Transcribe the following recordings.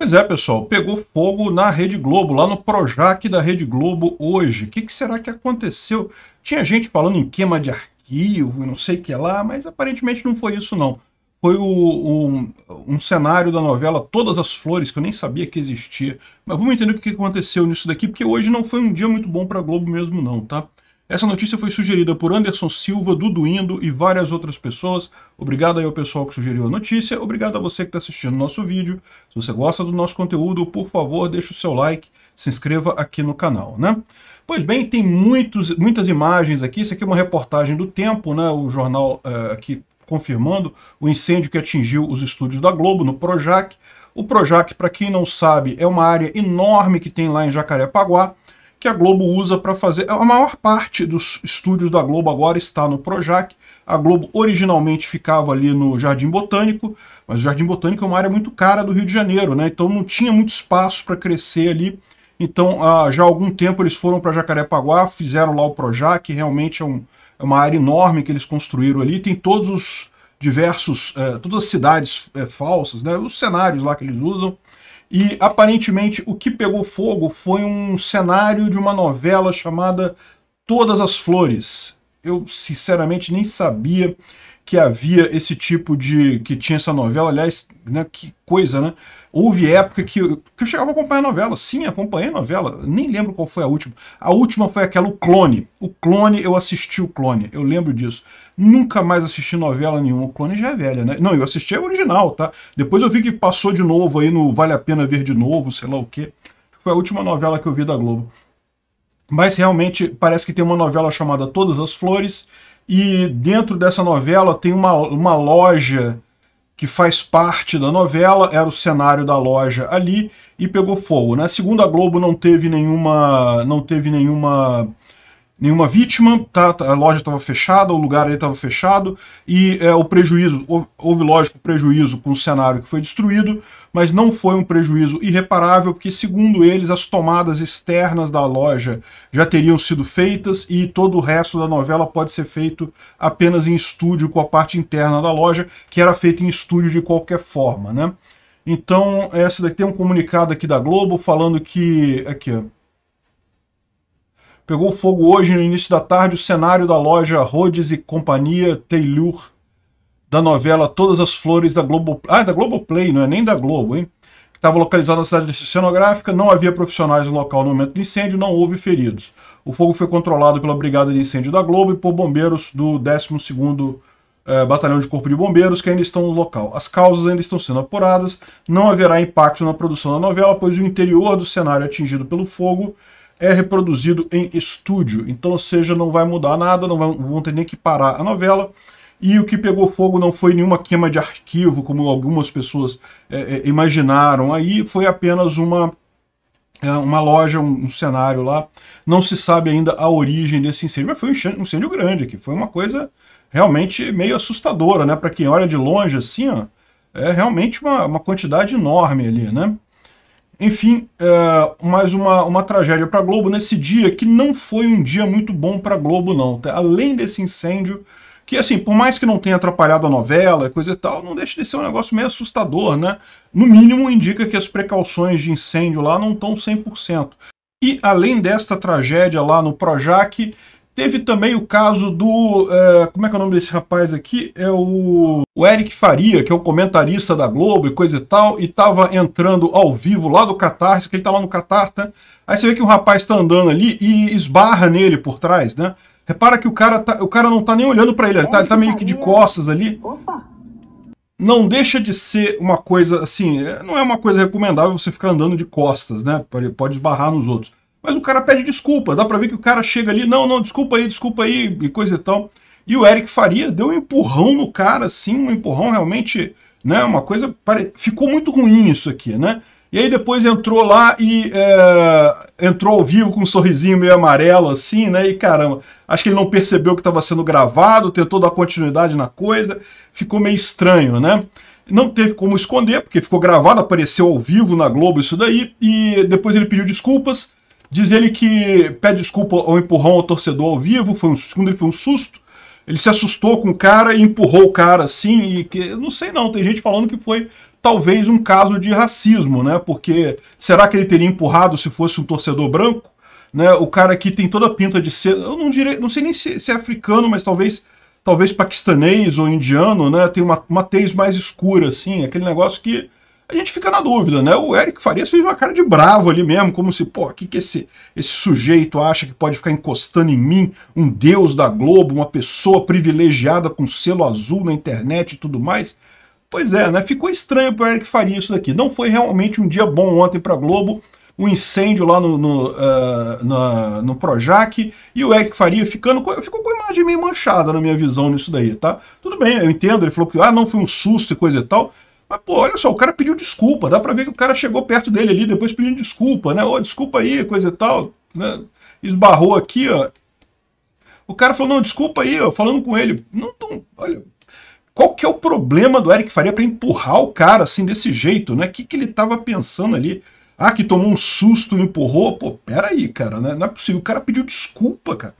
Pois é, pessoal, pegou fogo na Rede Globo, lá no Projac da Rede Globo hoje. O que, que, será que aconteceu? Tinha gente falando em queima de arquivo, não sei o que lá, mas aparentemente não foi isso não. Foi o, o, um cenário da novela Todas as Flores, que eu nem sabia que existia. Mas vamos entender o que aconteceu nisso daqui, porque hoje não foi um dia muito bom para Globo mesmo não, tá? Essa notícia foi sugerida por Anderson Silva, Duduindo e várias outras pessoas. Obrigado aí ao pessoal que sugeriu a notícia. Obrigado a você que está assistindo o nosso vídeo. Se você gosta do nosso conteúdo, por favor, deixe o seu like, se inscreva aqui no canal, né? Pois bem, tem muitos, muitas imagens aqui. Isso aqui é uma reportagem do Tempo, né? O jornal eh, aqui confirmando o incêndio que atingiu os estúdios da Globo no Projac. O Projac, para quem não sabe, é uma área enorme que tem lá em Jacarepaguá que a Globo usa para fazer. A maior parte dos estúdios da Globo agora está no Projac. A Globo originalmente ficava ali no Jardim Botânico, mas o Jardim Botânico é uma área muito cara do Rio de Janeiro, né? Então não tinha muito espaço para crescer ali. Então, ah, já há algum tempo eles foram para Jacarepaguá, fizeram lá o Projac, que realmente é, um, é, uma área enorme que eles construíram ali. Tem todos os diversos, eh, todas as cidades eh, falsas, né? os cenários lá que eles usam. E aparentemente o que pegou fogo foi um cenário de uma novela chamada Todas as Flores. Eu sinceramente nem sabia que havia esse tipo de. que tinha essa novela, aliás, né, que coisa, né? Houve época que eu, que eu chegava a acompanhar a novela. Sim, acompanhei a novela. Nem lembro qual foi a última. A última foi aquela, o Clone. O Clone, eu assisti o Clone. Eu lembro disso. Nunca mais assisti novela nenhuma. O Clone já é velha, né? Não, eu assisti a original, tá? Depois eu vi que passou de novo aí no Vale a Pena Ver de Novo, sei lá o quê. Foi a última novela que eu vi da Globo. Mas realmente parece que tem uma novela chamada Todas as Flores e dentro dessa novela tem uma, uma loja que faz parte da novela, era o cenário da loja ali e pegou fogo. Na né? segunda Globo não teve nenhuma, não teve nenhuma nenhuma vítima, tá? tá a loja estava fechada, o lugar estava fechado, e é, o prejuízo, houve lógico prejuízo com o cenário que foi destruído, mas não foi um prejuízo irreparável, porque segundo eles as tomadas externas da loja já teriam sido feitas e todo o resto da novela pode ser feito apenas em estúdio com a parte interna da loja, que era feita em estúdio de qualquer forma. Né? Então, essa daqui tem um comunicado aqui da Globo falando que... aqui, ó, Pegou fogo hoje no início da tarde o cenário da loja Rhodes e Companhia Taylor da novela Todas as Flores da Globo, ah, da Play não é nem da Globo, hein? Estava localizado na cidade cenográfica, não havia profissionais no local no momento do incêndio, não houve feridos. O fogo foi controlado pela Brigada de Incêndio da Globo e por bombeiros do 12º eh, Batalhão de Corpo de Bombeiros que ainda estão no local. As causas ainda estão sendo apuradas, não haverá impacto na produção da novela, pois o interior do cenário é atingido pelo fogo é reproduzido em estúdio. Então, ou seja, não vai mudar nada, não vão ter nem que parar a novela. E o que pegou fogo não foi nenhuma queima de arquivo, como algumas pessoas é, é, imaginaram. Aí foi apenas uma, é, uma loja, um, um, cenário lá. Não se sabe ainda a origem desse incêndio, mas foi um incêndio, um incêndio grande aqui. Foi uma coisa realmente meio assustadora, né? Para quem olha de longe assim, ó, é realmente uma, uma quantidade enorme ali, né? Enfim, é, mais uma, uma tragédia para a Globo nesse dia que não foi um dia muito bom para a Globo, não. Tá? Além desse incêndio, que assim, por mais que não tenha atrapalhado a novela, coisa e tal, não deixa de ser um negócio meio assustador, né? No mínimo indica que as precauções de incêndio lá não estão 100%. E além desta tragédia lá no Projac, Teve também o caso do. É, como é que é o nome desse rapaz aqui? É o, o Eric Faria, que é o comentarista da Globo e coisa e tal, e estava entrando ao vivo lá do Catar, que ele está lá no Catar, tá? Aí você vê que o rapaz está andando ali e esbarra nele por trás, né? Repara que o cara, tá, o cara não tá nem olhando para ele, tá, ele tá meio que de costas ali. Opa! não deixa de ser uma coisa assim, é, não é uma coisa recomendável você ficar andando de costas, né? Pode esbarrar nos outros. Mas o cara pede desculpa, dá para ver que o cara chega ali, não, não, desculpa aí, desculpa aí, e coisa e tal. E o Eric Faria deu um empurrão no cara, assim, um empurrão realmente, né, uma coisa, pare... ficou muito ruim isso aqui, né? E aí depois entrou lá e é, entrou ao vivo com um sorrisinho meio amarelo, assim, né? E caramba, acho que ele não percebeu que estava sendo gravado, tentou dar continuidade na coisa, ficou meio estranho, né? Não teve como esconder, porque ficou gravado, apareceu ao vivo na Globo isso daí, e depois ele pediu desculpas, Diz ele que pede desculpa ao empurrão ao torcedor ao vivo, foi um, segundo ele foi um susto. Ele se assustou com o cara e empurrou o cara assim, e que, não sei não, tem gente falando que foi talvez um caso de racismo, né? Porque será que ele teria empurrado se fosse um torcedor branco? Né? O cara que tem toda a pinta de ser, eu não direi, não sei nem se, se é africano, mas talvez talvez paquistanês ou indiano, né? Tem uma, uma tez mais escura assim, aquele negócio que a gente fica na dúvida, né? O Eric Farias fez uma cara de bravo ali mesmo, como se, pô, o que, que esse, esse sujeito acha que pode ficar encostando em mim, um deus da Globo, uma pessoa privilegiada com selo azul na internet e tudo mais? Pois é, né? Ficou estranho para Eric Farias isso daqui. Não foi realmente um dia bom ontem para Globo, um incêndio lá no, no, uh, na, no Projac e o Eric Faria ficando com, ficou com a imagem meio manchada na minha visão nisso daí, tá? Tudo bem, eu entendo, ele falou que ah, não foi um susto e coisa e tal, mas, pô, olha só, o cara pediu desculpa. Dá pra ver que o cara chegou perto dele ali, depois pedindo desculpa, né? Ô, oh, desculpa aí, coisa e tal. Né? Esbarrou aqui, ó. O cara falou, não, desculpa aí, ó, falando com ele. Não, não, olha, qual que é o problema do Eric Faria para empurrar o cara assim desse jeito, né? O que, que ele tava pensando ali? Ah, que tomou um susto, empurrou. Pô, peraí, cara, né? Não é possível. O cara pediu desculpa, cara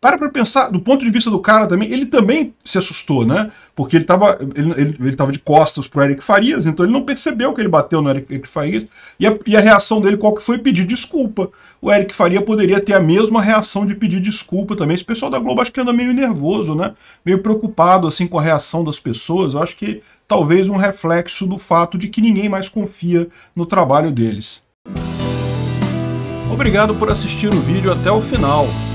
para para pensar, do ponto de vista do cara também, ele também se assustou, né? Porque ele estava ele, ele, ele tava de costas pro Eric Farias, então ele não percebeu que ele bateu no Eric, Eric Farias. E a, e a reação dele qual que foi? Pedir desculpa. O Eric Faria poderia ter a mesma reação de pedir desculpa também. Esse pessoal da Globo acho que anda meio nervoso, né? Meio preocupado, assim, com a reação das pessoas. Eu acho que talvez um reflexo do fato de que ninguém mais confia no trabalho deles. Obrigado por assistir o vídeo até o final.